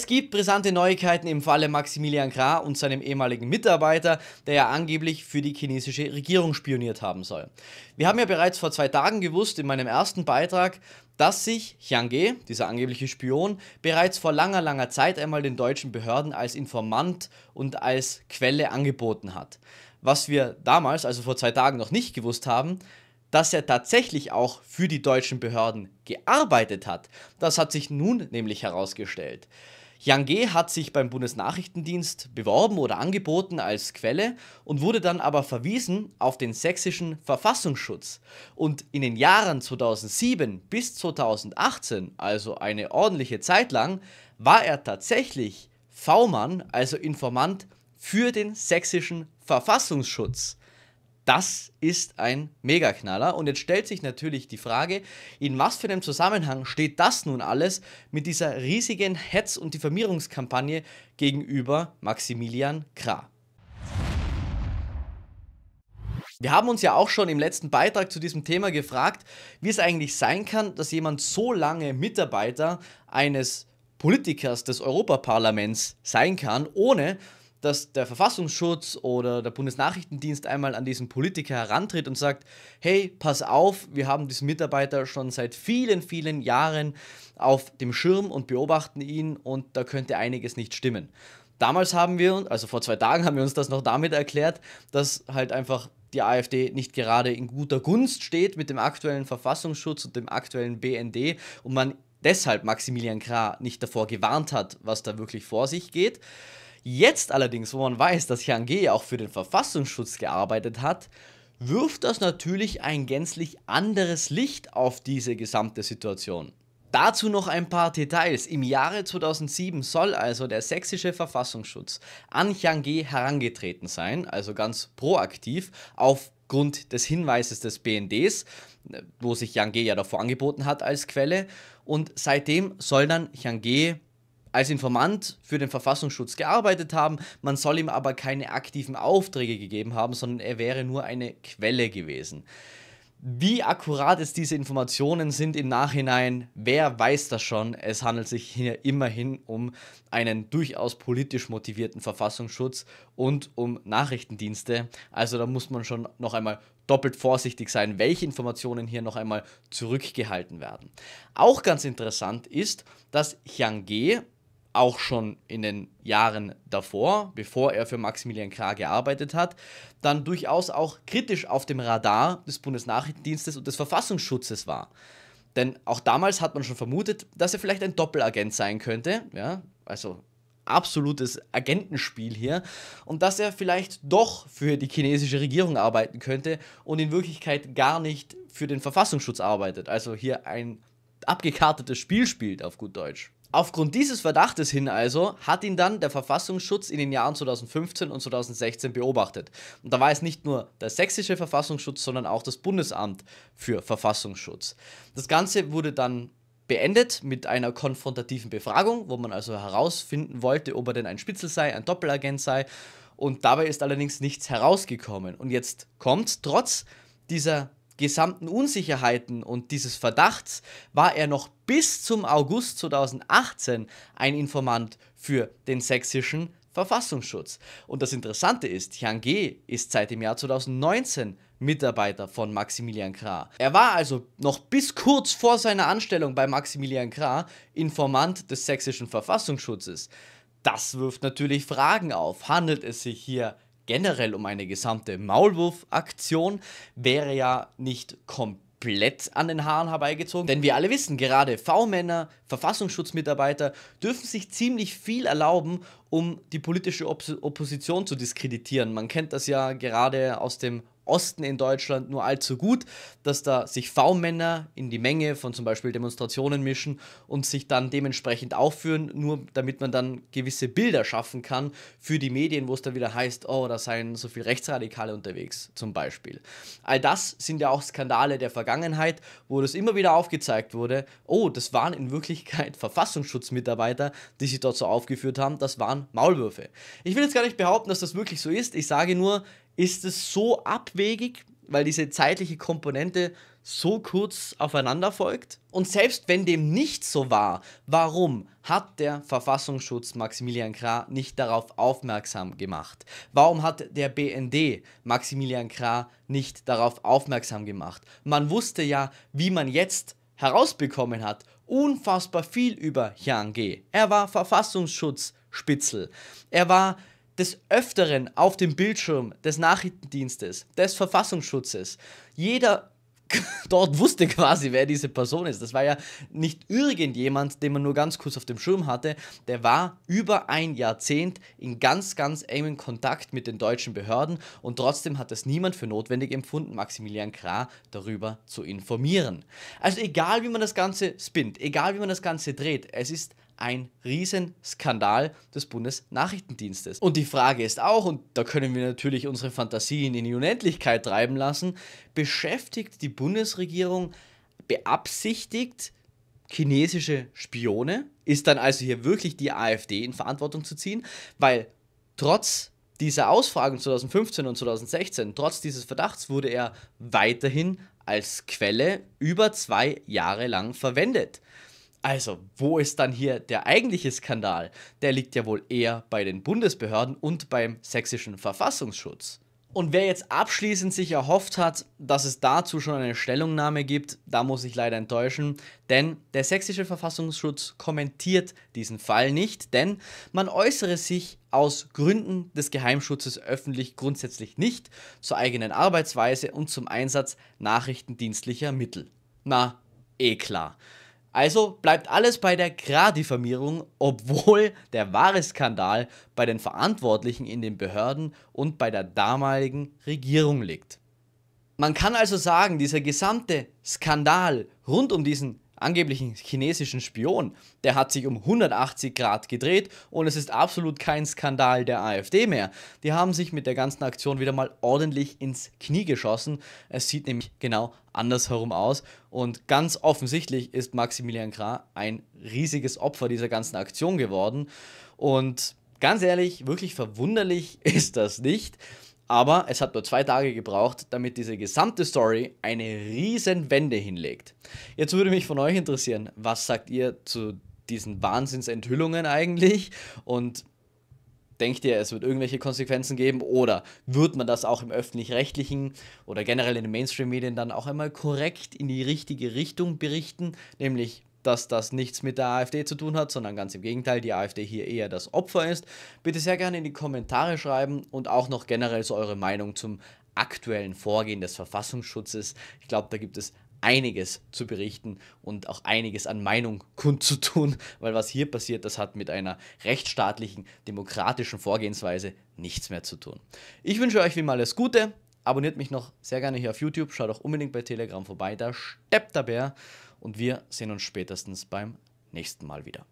Es gibt brisante Neuigkeiten im Falle Maximilian Krah und seinem ehemaligen Mitarbeiter, der ja angeblich für die chinesische Regierung spioniert haben soll. Wir haben ja bereits vor zwei Tagen gewusst, in meinem ersten Beitrag, dass sich Jiang Ge, dieser angebliche Spion, bereits vor langer, langer Zeit einmal den deutschen Behörden als Informant und als Quelle angeboten hat. Was wir damals, also vor zwei Tagen, noch nicht gewusst haben, dass er tatsächlich auch für die deutschen Behörden gearbeitet hat. Das hat sich nun nämlich herausgestellt. Yang Ge hat sich beim Bundesnachrichtendienst beworben oder angeboten als Quelle und wurde dann aber verwiesen auf den sächsischen Verfassungsschutz. Und in den Jahren 2007 bis 2018, also eine ordentliche Zeit lang, war er tatsächlich V-Mann, also Informant für den sächsischen Verfassungsschutz. Das ist ein Megaknaller. Und jetzt stellt sich natürlich die Frage, in was für einem Zusammenhang steht das nun alles mit dieser riesigen Hetz- und Diffamierungskampagne gegenüber Maximilian Krah? Wir haben uns ja auch schon im letzten Beitrag zu diesem Thema gefragt, wie es eigentlich sein kann, dass jemand so lange Mitarbeiter eines Politikers des Europaparlaments sein kann, ohne dass der Verfassungsschutz oder der Bundesnachrichtendienst einmal an diesen Politiker herantritt und sagt, hey, pass auf, wir haben diesen Mitarbeiter schon seit vielen, vielen Jahren auf dem Schirm und beobachten ihn und da könnte einiges nicht stimmen. Damals haben wir, also vor zwei Tagen haben wir uns das noch damit erklärt, dass halt einfach die AfD nicht gerade in guter Gunst steht mit dem aktuellen Verfassungsschutz und dem aktuellen BND und man deshalb Maximilian Krah nicht davor gewarnt hat, was da wirklich vor sich geht. Jetzt allerdings, wo man weiß, dass Yange auch für den Verfassungsschutz gearbeitet hat, wirft das natürlich ein gänzlich anderes Licht auf diese gesamte Situation. Dazu noch ein paar Details. Im Jahre 2007 soll also der sächsische Verfassungsschutz an Chiangé herangetreten sein, also ganz proaktiv, aufgrund des Hinweises des BNDs, wo sich Ge ja davor angeboten hat als Quelle. Und seitdem soll dann Ge als Informant für den Verfassungsschutz gearbeitet haben, man soll ihm aber keine aktiven Aufträge gegeben haben, sondern er wäre nur eine Quelle gewesen. Wie akkurat es diese Informationen sind im Nachhinein, wer weiß das schon? Es handelt sich hier immerhin um einen durchaus politisch motivierten Verfassungsschutz und um Nachrichtendienste. Also da muss man schon noch einmal doppelt vorsichtig sein, welche Informationen hier noch einmal zurückgehalten werden. Auch ganz interessant ist, dass Hyang Ge auch schon in den Jahren davor, bevor er für Maximilian Krah gearbeitet hat, dann durchaus auch kritisch auf dem Radar des Bundesnachrichtendienstes und des Verfassungsschutzes war. Denn auch damals hat man schon vermutet, dass er vielleicht ein Doppelagent sein könnte, ja, also absolutes Agentenspiel hier, und dass er vielleicht doch für die chinesische Regierung arbeiten könnte und in Wirklichkeit gar nicht für den Verfassungsschutz arbeitet. Also hier ein abgekartetes Spiel spielt auf gut Deutsch. Aufgrund dieses Verdachtes hin also hat ihn dann der Verfassungsschutz in den Jahren 2015 und 2016 beobachtet. Und da war es nicht nur der sächsische Verfassungsschutz, sondern auch das Bundesamt für Verfassungsschutz. Das Ganze wurde dann beendet mit einer konfrontativen Befragung, wo man also herausfinden wollte, ob er denn ein Spitzel sei, ein Doppelagent sei. Und dabei ist allerdings nichts herausgekommen. Und jetzt kommt trotz dieser gesamten Unsicherheiten und dieses Verdachts war er noch bis zum August 2018 ein Informant für den sächsischen Verfassungsschutz. Und das Interessante ist, Jan G. ist seit dem Jahr 2019 Mitarbeiter von Maximilian Krah. Er war also noch bis kurz vor seiner Anstellung bei Maximilian Krah Informant des sächsischen Verfassungsschutzes. Das wirft natürlich Fragen auf. Handelt es sich hier generell um eine gesamte Maulwurf-Aktion, wäre ja nicht komplett an den Haaren herbeigezogen. Denn wir alle wissen, gerade V-Männer, Verfassungsschutzmitarbeiter dürfen sich ziemlich viel erlauben, um die politische Opposition zu diskreditieren. Man kennt das ja gerade aus dem Osten in Deutschland nur allzu gut, dass da sich V-Männer in die Menge von zum Beispiel Demonstrationen mischen und sich dann dementsprechend aufführen, nur damit man dann gewisse Bilder schaffen kann für die Medien, wo es dann wieder heißt, oh, da seien so viele Rechtsradikale unterwegs zum Beispiel. All das sind ja auch Skandale der Vergangenheit, wo das immer wieder aufgezeigt wurde, oh, das waren in Wirklichkeit Verfassungsschutzmitarbeiter, die sich dort so aufgeführt haben, das waren Maulwürfe. Ich will jetzt gar nicht behaupten, dass das wirklich so ist, ich sage nur, ist es so abwegig, weil diese zeitliche Komponente so kurz aufeinander folgt? Und selbst wenn dem nicht so war, warum hat der Verfassungsschutz Maximilian Krah nicht darauf aufmerksam gemacht? Warum hat der BND Maximilian Krah nicht darauf aufmerksam gemacht? Man wusste ja, wie man jetzt herausbekommen hat, unfassbar viel über Jan Ge. Er war Verfassungsschutzspitzel. Er war des Öfteren auf dem Bildschirm des Nachrichtendienstes, des Verfassungsschutzes, jeder dort wusste quasi, wer diese Person ist. Das war ja nicht irgendjemand, den man nur ganz kurz auf dem Schirm hatte. Der war über ein Jahrzehnt in ganz, ganz engem Kontakt mit den deutschen Behörden und trotzdem hat es niemand für notwendig empfunden, Maximilian Krah darüber zu informieren. Also egal, wie man das Ganze spinnt, egal, wie man das Ganze dreht, es ist ein Riesenskandal des Bundesnachrichtendienstes. Und die Frage ist auch, und da können wir natürlich unsere Fantasien in die Unendlichkeit treiben lassen, beschäftigt die Bundesregierung beabsichtigt chinesische Spione? Ist dann also hier wirklich die AfD in Verantwortung zu ziehen? Weil trotz dieser Ausfragen 2015 und 2016, trotz dieses Verdachts, wurde er weiterhin als Quelle über zwei Jahre lang verwendet. Also, wo ist dann hier der eigentliche Skandal? Der liegt ja wohl eher bei den Bundesbehörden und beim sächsischen Verfassungsschutz. Und wer jetzt abschließend sich erhofft hat, dass es dazu schon eine Stellungnahme gibt, da muss ich leider enttäuschen, denn der sächsische Verfassungsschutz kommentiert diesen Fall nicht, denn man äußere sich aus Gründen des Geheimschutzes öffentlich grundsätzlich nicht zur eigenen Arbeitsweise und zum Einsatz nachrichtendienstlicher Mittel. Na, eh klar. Also bleibt alles bei der Gradiffamierung, obwohl der wahre Skandal bei den Verantwortlichen in den Behörden und bei der damaligen Regierung liegt. Man kann also sagen, dieser gesamte Skandal rund um diesen angeblichen chinesischen Spion, der hat sich um 180 Grad gedreht und es ist absolut kein Skandal der AfD mehr. Die haben sich mit der ganzen Aktion wieder mal ordentlich ins Knie geschossen. Es sieht nämlich genau andersherum aus und ganz offensichtlich ist Maximilian Krah ein riesiges Opfer dieser ganzen Aktion geworden und ganz ehrlich, wirklich verwunderlich ist das nicht. Aber es hat nur zwei Tage gebraucht, damit diese gesamte Story eine riesen Wende hinlegt. Jetzt würde mich von euch interessieren, was sagt ihr zu diesen Wahnsinnsenthüllungen eigentlich? Und denkt ihr, es wird irgendwelche Konsequenzen geben? Oder wird man das auch im öffentlich-rechtlichen oder generell in den Mainstream-Medien dann auch einmal korrekt in die richtige Richtung berichten? Nämlich dass das nichts mit der AfD zu tun hat, sondern ganz im Gegenteil, die AfD hier eher das Opfer ist. Bitte sehr gerne in die Kommentare schreiben und auch noch generell so eure Meinung zum aktuellen Vorgehen des Verfassungsschutzes. Ich glaube, da gibt es einiges zu berichten und auch einiges an Meinung kundzutun, weil was hier passiert, das hat mit einer rechtsstaatlichen, demokratischen Vorgehensweise nichts mehr zu tun. Ich wünsche euch wie immer alles Gute, abonniert mich noch sehr gerne hier auf YouTube, schaut auch unbedingt bei Telegram vorbei, da steppt der Bär und wir sehen uns spätestens beim nächsten Mal wieder.